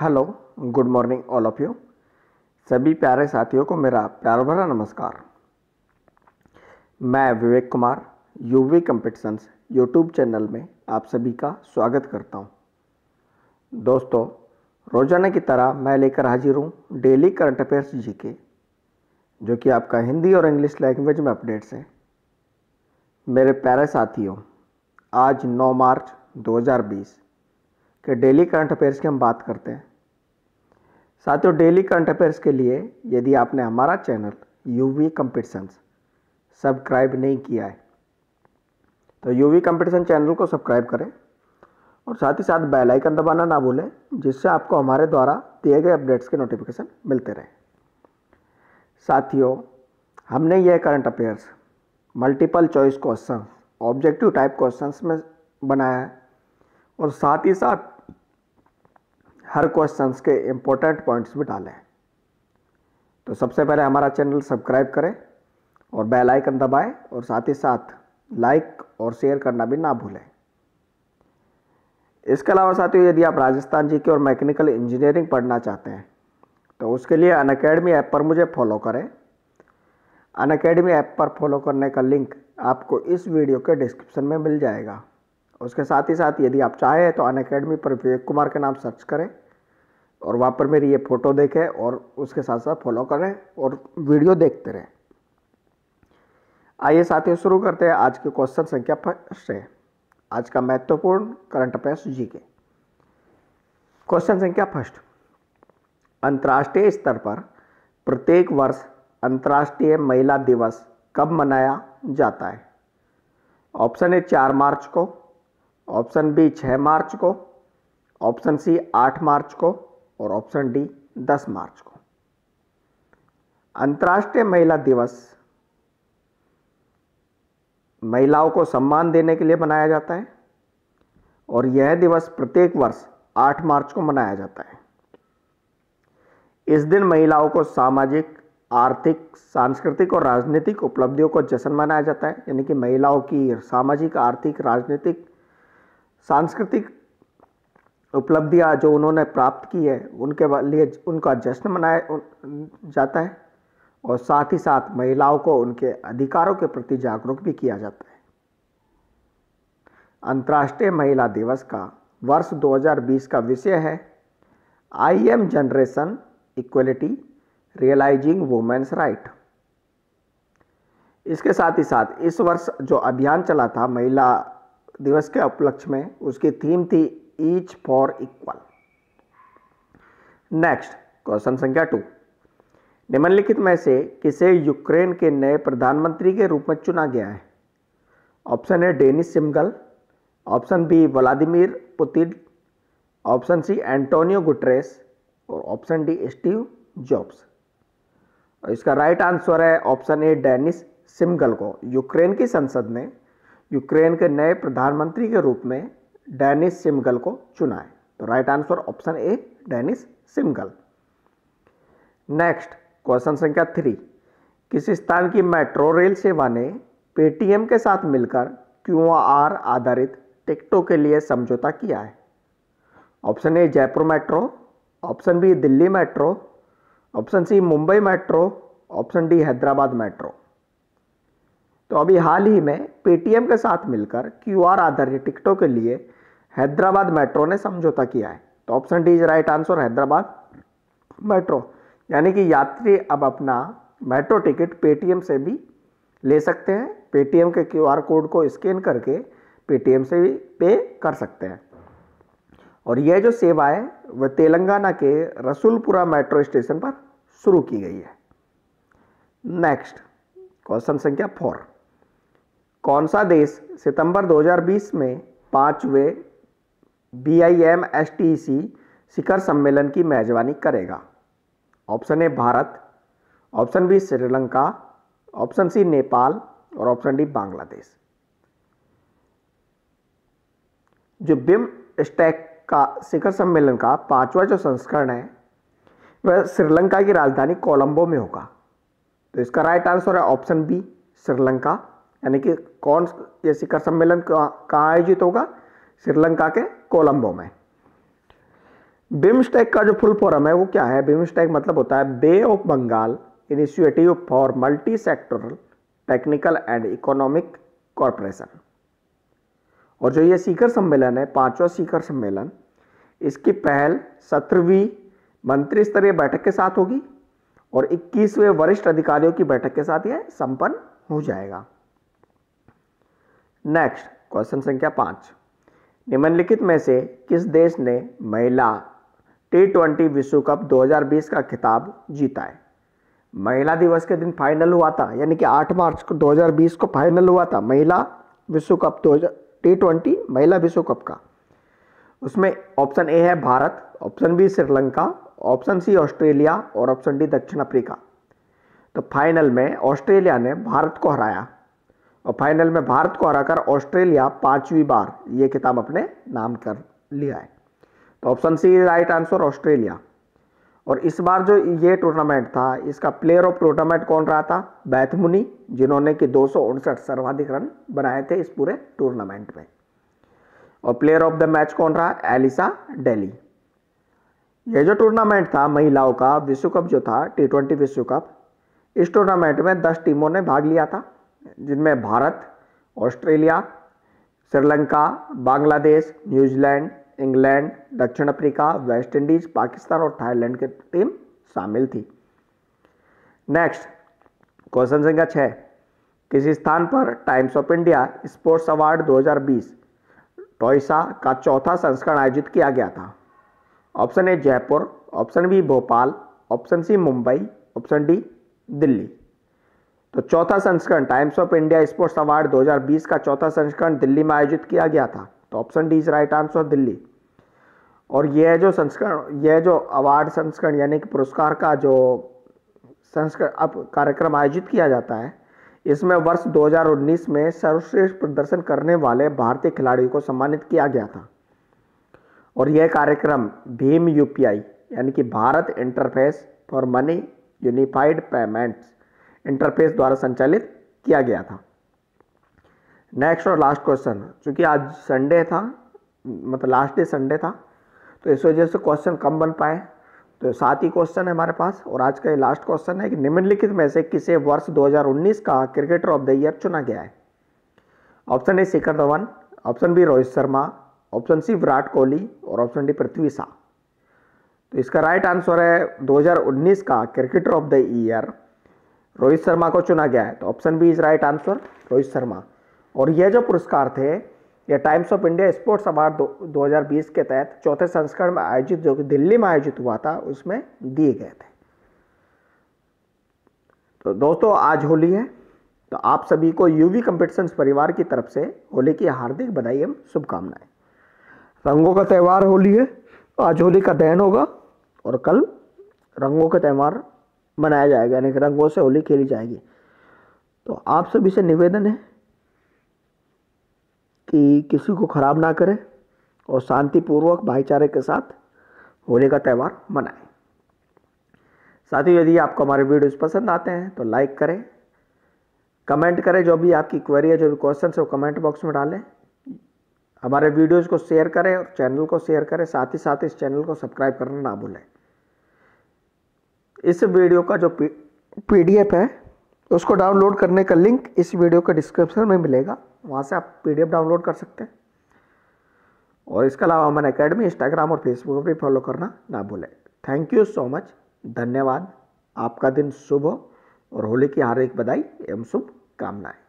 Hello good morning all of you सभी प्यारे साथियों को मेरा प्यार भरा नमस्कार मैं Vivek Kumar U V competitions YouTube channel में आप सभी का स्वागत करता हूं। दोस्तों रोजाना की तरह मैं लेकर हाजिर हूं डेली करंट अफेयर्स जी के जो कि आपका हिंदी और इंग्लिश लैंग्वेज में अपडेट्स हैं मेरे प्यारे साथियों आज 9 मार्च 2020 कि डेली करंट अफेयर्स की हम बात करते हैं साथियों डेली करंट अफेयर्स के लिए यदि आपने हमारा channel U V competitions subscribe नहीं किया है तो यू वी कम्पिटिशन चैनल को सब्सक्राइब करें और साथ ही साथ बेल आइकन दबाना ना भूलें जिससे आपको हमारे द्वारा दिए गए अपडेट्स के नोटिफिकेशन मिलते रहें साथियों हमने यह current affairs multiple choice question objective type question में बनाया है और साथ ही साथ हर क्वेश्चन के इम्पोर्टेंट पॉइंट्स भी डाले तो सबसे पहले हमारा चैनल सब्सक्राइब करें और बेल आइकन दबाएं और साथ ही साथ लाइक और शेयर करना भी ना भूलें इसके अलावा साथियों यदि आप राजस्थान जी की और मैकेनिकल इंजीनियरिंग पढ़ना चाहते हैं तो उसके लिए अन अकेडमी ऐप पर मुझे फॉलो करें अन अकेडमी ऐप पर फॉलो करने का लिंक आपको इस वीडियो के डिस्क्रिप्शन में मिल जाएगा उसके साथ ही साथ यदि आप चाहें तो अन अकेडमी पर विवेक कुमार के नाम सर्च करें और वहाँ पर मेरी ये फ़ोटो देखें और उसके साथ साथ फॉलो करें और वीडियो देखते रहें आइए साथियों शुरू करते हैं आज के क्वेश्चन संख्या फर्स्ट है आज का महत्वपूर्ण करंट अफेयर्स जी के क्वेश्चन संख्या फर्स्ट अंतर्राष्ट्रीय स्तर पर प्रत्येक वर्ष अंतर्राष्ट्रीय महिला दिवस कब मनाया जाता है ऑप्शन ए चार मार्च को ऑप्शन बी छः मार्च को ऑप्शन सी आठ मार्च को और ऑप्शन डी 10 मार्च को अंतर्राष्ट्रीय महिला दिवस महिलाओं को सम्मान देने के लिए मनाया जाता है और यह दिवस प्रत्येक वर्ष 8 मार्च को मनाया जाता है इस दिन महिलाओं को सामाजिक आर्थिक सांस्कृतिक और राजनीतिक उपलब्धियों को जश्न मनाया जाता है यानी कि महिलाओं की सामाजिक आर्थिक राजनीतिक सांस्कृतिक उपलब्धियाँ जो उन्होंने प्राप्त की है उनके लिए उनका जश्न मनाया जाता है और साथ ही साथ महिलाओं को उनके अधिकारों के प्रति जागरूक भी किया जाता है अंतर्राष्ट्रीय महिला दिवस का वर्ष 2020 का विषय है I am generation equality realising women's right इसके साथ ही साथ इस वर्ष जो अभियान चला था महिला दिवस के उपलक्ष्य में उसकी थीम थी each for equal next question संख्या टू निम्नलिखित में से किसे यूक्रेन के नए प्रधानमंत्री के रूप में चुना गया है option A Denys Shmyhal option B Vladimir Putin option C Antonio Guterres और ऑप्शन डी स्टीव जॉब्स और इसका राइट आंसर है ऑप्शन ए डेनिस सिमगल को यूक्रेन की संसद ने यूक्रेन के नए प्रधानमंत्री के रूप में डेनिस सिमगल को चुना है तो right answer option A Denys Shmyhal next question संख्या थ्री किस स्थान की मेट्रो रेल सेवा ने पेटीएम के साथ मिलकर क्यू आर आधारित टिकटों के लिए समझौता किया है option A Jaipur metro option B Delhi metro option C Mumbai metro option D Hyderabad metro तो अभी हाल ही में पेटीएम के साथ मिलकर क्यूआर आधारित टिकटों के लिए हैदराबाद मेट्रो ने समझौता किया है तो option D is right answer Hyderabad metro यानी कि यात्री अब अपना मेट्रो टिकट पेटीएम से भी ले सकते हैं पेटीएम के क्यूआर कोड को स्कैन करके पेटीएम से भी पे कर सकते हैं और यह जो सेवा है वह तेलंगाना के रसूलपुरा मेट्रो स्टेशन पर शुरू की गई है नेक्स्ट क्वेश्चन संख्या फोर कौन सा देश सितंबर 2020 में पांचवें B I M S T C शिखर सम्मेलन की मेजबानी करेगा option A Bharat option B Sri Lanka option C Nepal और ऑप्शन डी बांग्लादेश जो बिम स्टैक का शिखर सम्मेलन का पांचवा जो संस्करण है वह श्रीलंका की राजधानी कोलंबो में होगा तो इसका राइट आंसर है ऑप्शन बी श्रीलंका यानी कि कौन यह शिखर सम्मेलन कहाँ आयोजित होगा श्रीलंका के कोलंबो में बिम्स्टेक का जो फुल फॉर्म है वो क्या है बिम्स्टेक मतलब होता है Bay of Bengal initiative for multi sectoral technical and economic corporation और जो ये सीकर सम्मेलन है पांचवा सीकर सम्मेलन इसकी पहल सत्रहवीं मंत्री स्तरीय बैठक के साथ होगी और 21वें वरिष्ठ अधिकारियों की बैठक के साथ यह संपन्न हो जाएगा नेक्स्ट क्वेश्चन संख्या पांच निम्नलिखित में से किस देश ने महिला टी ट्वेंटी विश्व कप 2020 का खिताब जीता है महिला दिवस के दिन फाइनल हुआ था यानी कि 8 मार्च को 2020 को फाइनल हुआ था महिला विश्व कप दो टी ट्वेंटी महिला विश्व कप का उसमें ऑप्शन ए है Bharat option B Sri Lanka option C Australia और ऑप्शन डी दक्षिण अफ्रीका तो फाइनल में ऑस्ट्रेलिया ने भारत को हराया और फाइनल में भारत को हराकर ऑस्ट्रेलिया पांचवी बार ये किताब अपने नाम कर लिया है तो option C right answer Australia और इस बार जो ये टूर्नामेंट था इसका प्लेयर ऑफ टूर्नामेंट कौन रहा था बैथमुनी जिन्होंने कि दो सर्वाधिक रन बनाए थे इस पूरे टूर्नामेंट में और प्लेयर ऑफ द मैच कौन रहा एलिसा डेली यह जो टूर्नामेंट था महिलाओं का विश्व कप जो था टी ट्वेंटी विश्व कप इस टूर्नामेंट में 10 टीमों ने भाग लिया था जिनमें Bharat Australia Sri Lanka Bangladesh New Zealand England दक्षिण अफ्रीका वेस्ट इंडीज पाकिस्तान और थाईलैंड की टीम शामिल थी नेक्स्ट क्वेश्चन संख्या छः किस स्थान पर Times of India sports award 2020 TOISA का चौथा संस्करण आयोजित किया गया था option A Jaipur option B Bhopal option C Mumbai option D Delhi तो चौथा संस्करण Times of India sports award 2020 का चौथा संस्करण दिल्ली में आयोजित किया गया था तो option D is right answer Delhi और यह जो संस्करण यह जो अवार्ड संस्करण यानी कि पुरस्कार का जो संस्करण अब कार्यक्रम आयोजित किया जाता है इसमें वर्ष 2019 में सर्वश्रेष्ठ प्रदर्शन करने वाले भारतीय खिलाड़ियों को सम्मानित किया गया था और यह कार्यक्रम भीम यूपीआई यानी कि Bharat interface for money unified payments interface द्वारा संचालित किया गया था नेक्स्ट और लास्ट क्वेश्चन चूँकि आज संडे था मतलब लास्ट डे संडे था तो इस वजह से क्वेश्चन कम बन पाए तो सात ही क्वेश्चन है हमारे पास और आज का ये लास्ट क्वेश्चन है कि निम्नलिखित में से किसे वर्ष 2019 का क्रिकेटर ऑफ द ईयर चुना गया है option A Shikhar Dhawan option B Rohit Sharma option C Virat Kohli और ऑप्शन डी पृथ्वी शाह तो इसका राइट आंसर है 2019 का cricketer of the year Rohit Sharma को चुना गया है तो option B is right answer Rohit Sharma और यह जो पुरस्कार थे यह Times of India sports award दो हज़ार के तहत चौथे संस्करण में आयोजित जो कि दिल्ली में आयोजित हुआ था उसमें दिए गए थे तो दोस्तों आज होली है तो आप सभी को यूवी कंपटीशंस परिवार की तरफ से होली की हार्दिक बधाई एवं शुभकामनाएं रंगों का त्यौहार होली है तो आज होली का दहन होगा और कल रंगों का त्यौहार मनाया जाएगा यानी रंगों से होली खेली जाएगी तो आप सभी से निवेदन है कि किसी को ख़राब ना करें और शांतिपूर्वक भाईचारे के साथ होली का त्यौहार मनाएं साथियों यदि आपको हमारे वीडियोस पसंद आते हैं तो लाइक करें कमेंट करें जो भी आपकी क्वेरी है जो भी क्वेश्चन है वो कमेंट बॉक्स में डालें हमारे वीडियोज़ को शेयर करें और चैनल को शेयर करें साथ ही साथ इस चैनल को सब्सक्राइब करना ना भूलें इस वीडियो का जो पीडीएफ है उसको डाउनलोड करने का लिंक इस वीडियो के डिस्क्रिप्शन में मिलेगा वहाँ से आप पीडीएफ डाउनलोड कर सकते हैं और इसके अलावा हमारे अकेडमी इंस्टाग्राम और फेसबुक पर भी फॉलो करना ना भूलें थैंक यू सो मच धन्यवाद आपका दिन शुभ हो और होली की हार्दिक बधाई एवं शुभ कामनाएं